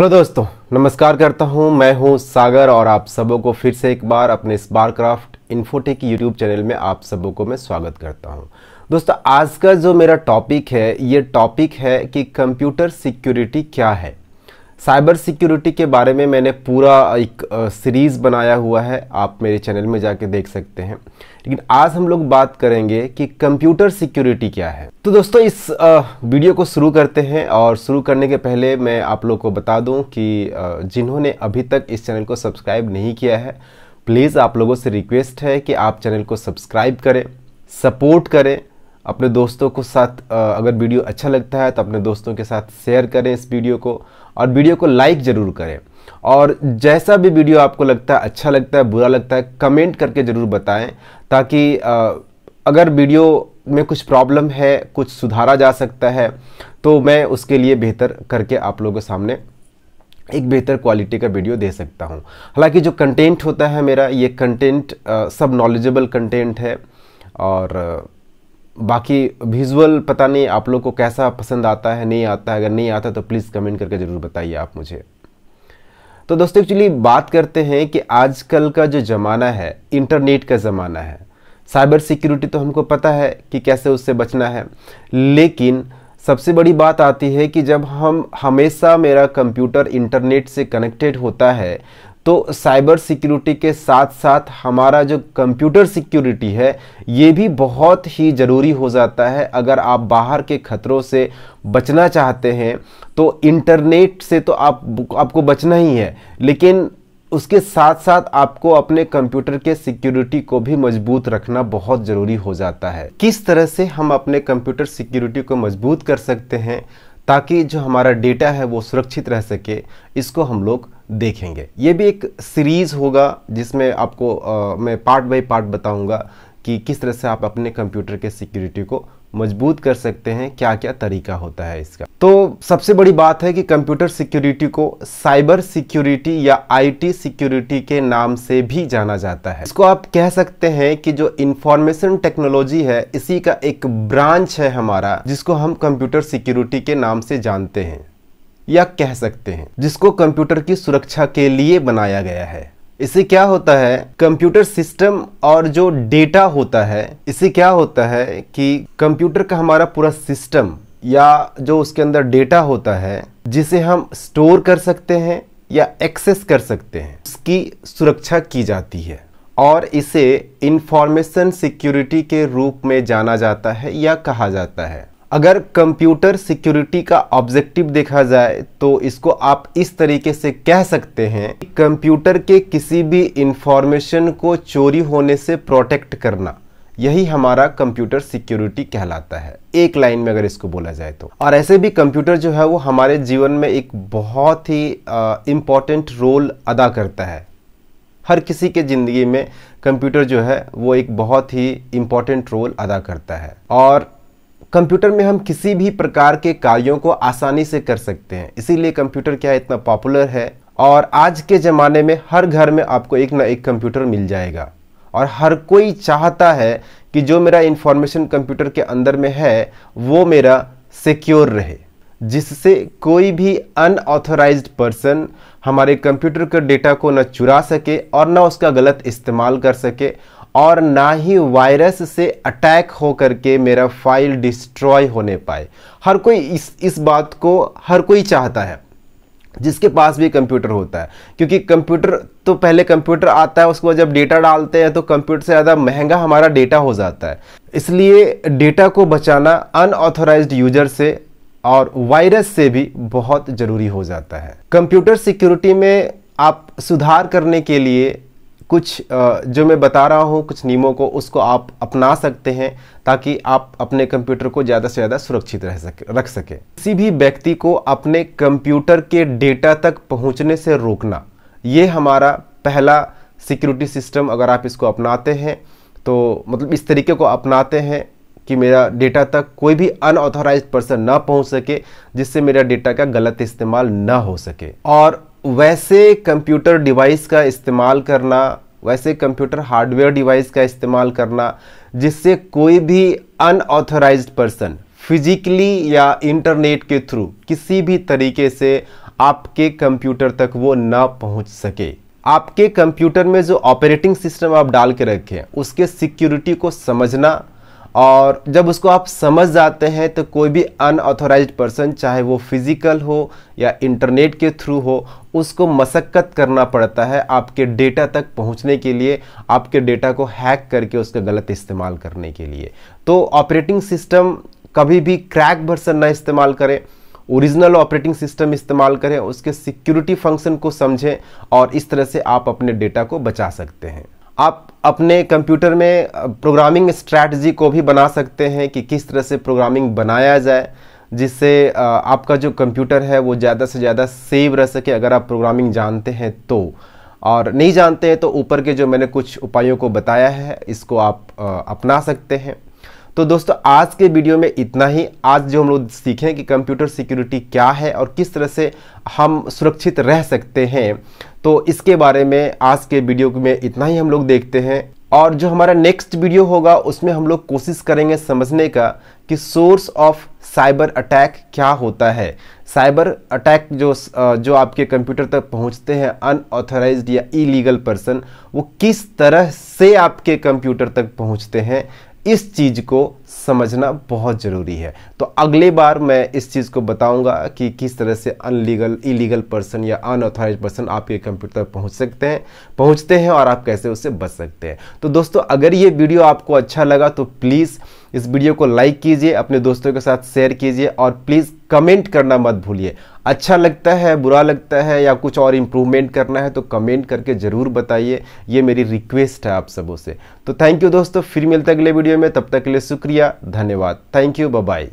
hello दोस्तों नमस्कार करता हूं मैं हूं सागर और आप सबों को फिर से एक बार अपने क्राफ्ट इन्फोटेक यूट्यूब चैनल में आप सबों को मैं स्वागत करता हूं दोस्तों आज का जो मेरा टॉपिक है ये टॉपिक है कि कंप्यूटर सिक्योरिटी क्या है साइबर सिक्योरिटी के बारे में मैंने पूरा एक सीरीज़ बनाया हुआ है आप मेरे चैनल में जाके देख सकते हैं लेकिन आज हम लोग बात करेंगे कि कंप्यूटर सिक्योरिटी क्या है तो दोस्तों इस वीडियो को शुरू करते हैं और शुरू करने के पहले मैं आप लोग को बता दूं कि जिन्होंने अभी तक इस चैनल को सब्सक्राइब नहीं किया है प्लीज़ आप लोगों से रिक्वेस्ट है कि आप चैनल को सब्सक्राइब करें सपोर्ट करें अपने दोस्तों को साथ अगर वीडियो अच्छा लगता है तो अपने दोस्तों के साथ शेयर करें इस वीडियो को और वीडियो को लाइक ज़रूर करें और जैसा भी वीडियो आपको लगता है अच्छा लगता है बुरा लगता है कमेंट करके ज़रूर बताएं ताकि अगर वीडियो में कुछ प्रॉब्लम है कुछ सुधारा जा सकता है तो मैं उसके लिए बेहतर करके आप लोगों के सामने एक बेहतर क्वालिटी का वीडियो दे सकता हूँ हालांकि जो कंटेंट होता है मेरा ये कंटेंट सब नॉलेजेबल कंटेंट है और बाकी विजुअल पता नहीं आप लोग को कैसा पसंद आता है नहीं आता है अगर नहीं आता तो प्लीज़ कमेंट करके ज़रूर बताइए आप मुझे तो दोस्तों एक्चुअली बात करते हैं कि आजकल का जो ज़माना है इंटरनेट का ज़माना है साइबर सिक्योरिटी तो हमको पता है कि कैसे उससे बचना है लेकिन सबसे बड़ी बात आती है कि जब हम हमेशा मेरा कंप्यूटर इंटरनेट से कनेक्टेड होता है तो साइबर सिक्योरिटी के साथ साथ हमारा जो कंप्यूटर सिक्योरिटी है ये भी बहुत ही ज़रूरी हो जाता है अगर आप बाहर के ख़तरों से बचना चाहते हैं तो इंटरनेट से तो आप आपको बचना ही है लेकिन उसके साथ साथ आपको अपने कंप्यूटर के सिक्योरिटी को भी मजबूत रखना बहुत ज़रूरी हो जाता है किस तरह से हम अपने कंप्यूटर सिक्योरिटी को मजबूत कर सकते हैं ताकि जो हमारा डेटा है वो सुरक्षित रह सके इसको हम लोग देखेंगे ये भी एक सीरीज़ होगा जिसमें आपको आ, मैं पार्ट बाई पार्ट बताऊंगा कि किस तरह से आप अपने कंप्यूटर के सिक्योरिटी को मजबूत कर सकते हैं क्या क्या तरीका होता है इसका तो सबसे बड़ी बात है कि कंप्यूटर सिक्योरिटी को साइबर सिक्योरिटी या आईटी सिक्योरिटी के नाम से भी जाना जाता है इसको आप कह सकते हैं कि जो इंफॉर्मेशन टेक्नोलॉजी है इसी का एक ब्रांच है हमारा जिसको हम कंप्यूटर सिक्योरिटी के नाम से जानते हैं या कह सकते हैं जिसको कंप्यूटर की सुरक्षा के लिए बनाया गया है इसे क्या होता है कंप्यूटर सिस्टम और जो डेटा होता है इसे क्या होता है कि कंप्यूटर का हमारा पूरा सिस्टम या जो उसके अंदर डेटा होता है जिसे हम स्टोर कर सकते हैं या एक्सेस कर सकते हैं उसकी सुरक्षा की जाती है और इसे इंफॉर्मेशन सिक्योरिटी के रूप में जाना जाता है या कहा जाता है अगर कंप्यूटर सिक्योरिटी का ऑब्जेक्टिव देखा जाए तो इसको आप इस तरीके से कह सकते हैं कंप्यूटर के किसी भी इंफॉर्मेशन को चोरी होने से प्रोटेक्ट करना यही हमारा कंप्यूटर सिक्योरिटी कहलाता है एक लाइन में अगर इसको बोला जाए तो और ऐसे भी कंप्यूटर जो है वो हमारे जीवन में एक बहुत ही इम्पॉर्टेंट रोल अदा करता है हर किसी के ज़िंदगी में कंप्यूटर जो है वो एक बहुत ही इम्पॉर्टेंट रोल अदा करता है और कंप्यूटर में हम किसी भी प्रकार के कार्यों को आसानी से कर सकते हैं इसीलिए कंप्यूटर क्या इतना पॉपुलर है और आज के ज़माने में हर घर में आपको एक ना एक कंप्यूटर मिल जाएगा और हर कोई चाहता है कि जो मेरा इन्फॉर्मेशन कंप्यूटर के अंदर में है वो मेरा सिक्योर रहे जिससे कोई भी अनऑथोराइज पर्सन हमारे कंप्यूटर के डेटा को ना चुरा सके और न उसका गलत इस्तेमाल कर सके और ना ही वायरस से अटैक हो करके मेरा फाइल डिस्ट्रॉय होने पाए हर कोई इस इस बात को हर कोई चाहता है जिसके पास भी कंप्यूटर होता है क्योंकि कंप्यूटर तो पहले कंप्यूटर आता है उसको जब डेटा डालते हैं तो कंप्यूटर से ज़्यादा महंगा हमारा डेटा हो जाता है इसलिए डेटा को बचाना अनऑथोराइज यूजर से और वायरस से भी बहुत ज़रूरी हो जाता है कंप्यूटर सिक्योरिटी में आप सुधार करने के लिए कुछ जो मैं बता रहा हूँ कुछ नियमों को उसको आप अपना सकते हैं ताकि आप अपने कंप्यूटर को ज़्यादा से ज़्यादा सुरक्षित रह सके रख सके किसी भी व्यक्ति को अपने कंप्यूटर के डेटा तक पहुँचने से रोकना ये हमारा पहला सिक्योरिटी सिस्टम अगर आप इसको अपनाते हैं तो मतलब इस तरीके को अपनाते हैं कि मेरा डेटा तक कोई भी अनऑथोराइज पर्सन ना पहुंच सके जिससे मेरा डेटा का गलत इस्तेमाल ना हो सके और वैसे कंप्यूटर डिवाइस का इस्तेमाल करना वैसे कंप्यूटर हार्डवेयर डिवाइस का इस्तेमाल करना जिससे कोई भी अनऑथोराइज पर्सन फिजिकली या इंटरनेट के थ्रू किसी भी तरीके से आपके कंप्यूटर तक वो ना पहुंच सके आपके कंप्यूटर में जो ऑपरेटिंग सिस्टम आप डाल के रखें उसके सिक्योरिटी को समझना और जब उसको आप समझ जाते हैं तो कोई भी अनऑथोराइज पर्सन चाहे वो फिज़िकल हो या इंटरनेट के थ्रू हो उसको मशक्क़त करना पड़ता है आपके डेटा तक पहुंचने के लिए आपके डेटा को हैक करके उसका गलत इस्तेमाल करने के लिए तो ऑपरेटिंग सिस्टम कभी भी क्रैक वर्सन ना इस्तेमाल करें ओरिजिनल ऑपरेटिंग सिस्टम इस्तेमाल करें उसके सिक्योरिटी फंक्शन को समझें और इस तरह से आप अपने डेटा को बचा सकते हैं आप अपने कंप्यूटर में प्रोग्रामिंग स्ट्रैटी को भी बना सकते हैं कि किस तरह से प्रोग्रामिंग बनाया जाए जिससे आपका जो कंप्यूटर है वो ज़्यादा से ज़्यादा सेव रह सके अगर आप प्रोग्रामिंग जानते हैं तो और नहीं जानते हैं तो ऊपर के जो मैंने कुछ उपायों को बताया है इसको आप अपना सकते हैं तो दोस्तों आज के वीडियो में इतना ही आज जो हम लोग सीखें कि कंप्यूटर सिक्योरिटी क्या है और किस तरह से हम सुरक्षित रह सकते हैं तो इसके बारे में आज के वीडियो में इतना ही हम लोग देखते हैं और जो हमारा नेक्स्ट वीडियो होगा उसमें हम लोग कोशिश करेंगे समझने का कि सोर्स ऑफ साइबर अटैक क्या होता है साइबर अटैक जो जो आपके कंप्यूटर तक पहुंचते हैं अनऑथराइज्ड या इलीगल पर्सन वो किस तरह से आपके कंप्यूटर तक पहुंचते हैं इस चीज़ को समझना बहुत ज़रूरी है तो अगले बार मैं इस चीज़ को बताऊंगा कि किस तरह से अनलीगल इलीगल पर्सन या अनऑथराइज पर्सन आपके कंप्यूटर पहुंच सकते हैं पहुंचते हैं और आप कैसे उससे बच सकते हैं तो दोस्तों अगर ये वीडियो आपको अच्छा लगा तो प्लीज़ इस वीडियो को लाइक कीजिए अपने दोस्तों के साथ शेयर कीजिए और प्लीज़ कमेंट करना मत भूलिए अच्छा लगता है बुरा लगता है या कुछ और इम्प्रूवमेंट करना है तो कमेंट करके ज़रूर बताइए ये मेरी रिक्वेस्ट है आप सबों से तो थैंक यू दोस्तों फिर मिलते अगले वीडियो में तब तक के लिए शुक्रिया धन्यवाद थैंक यू बाय